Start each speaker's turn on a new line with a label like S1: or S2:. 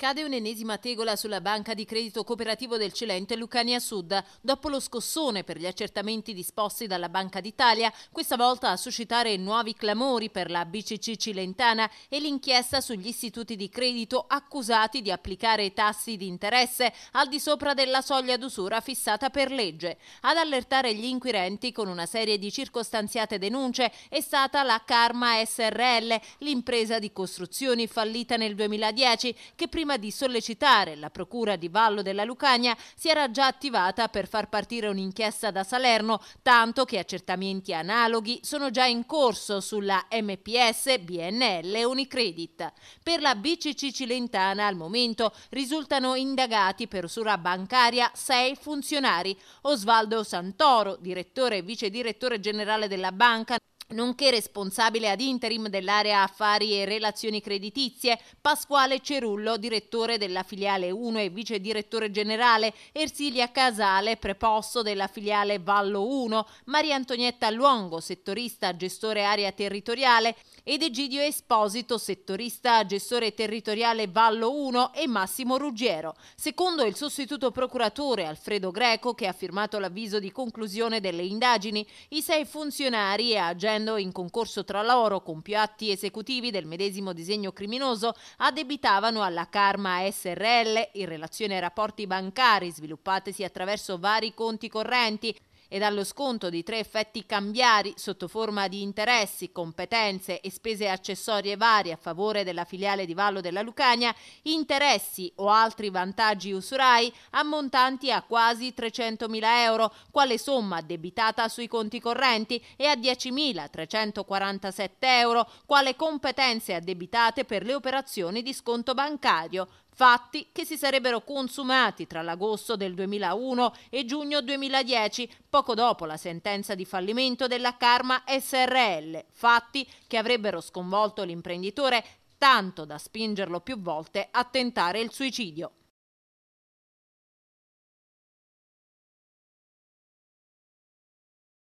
S1: Cade un'ennesima tegola sulla banca di credito cooperativo del Cilento e Lucania Sud. Dopo lo scossone per gli accertamenti disposti dalla Banca d'Italia, questa volta a suscitare nuovi clamori per la BCC cilentana e l'inchiesta sugli istituti di credito accusati di applicare tassi di interesse al di sopra della soglia d'usura fissata per legge. Ad allertare gli inquirenti con una serie di circostanziate denunce è stata la Karma SRL, l'impresa di costruzioni fallita nel 2010 che prima prima di sollecitare la Procura di Vallo della Lucania, si era già attivata per far partire un'inchiesta da Salerno, tanto che accertamenti analoghi sono già in corso sulla MPS, BNL e Unicredit. Per la BCC Cilentana al momento risultano indagati per usura bancaria sei funzionari, Osvaldo Santoro, direttore e vice direttore generale della banca, nonché responsabile ad interim dell'area affari e relazioni creditizie, Pasquale Cerullo, direttore della filiale 1 e vice direttore generale, Ersilia Casale, preposto della filiale Vallo 1, Maria Antonietta Luongo, settorista gestore area territoriale, ed Egidio Esposito, settorista gestore territoriale Vallo 1 e Massimo Ruggiero. Secondo il sostituto procuratore Alfredo Greco, che ha firmato l'avviso di conclusione delle indagini, i sei funzionari e agenti facendo in concorso tra loro con più atti esecutivi del medesimo disegno criminoso addebitavano alla Karma SRL in relazione ai rapporti bancari sviluppatesi attraverso vari conti correnti e dallo sconto di tre effetti cambiari sotto forma di interessi, competenze e spese accessorie varie a favore della filiale di Vallo della Lucania, interessi o altri vantaggi usurai ammontanti a quasi 300.000 euro, quale somma addebitata sui conti correnti e a 10.347 euro, quale competenze addebitate per le operazioni di sconto bancario fatti che si sarebbero consumati tra l'agosto del 2001 e giugno 2010, poco dopo la sentenza di fallimento della Karma SRL, fatti che avrebbero sconvolto l'imprenditore tanto da spingerlo più volte a tentare il suicidio.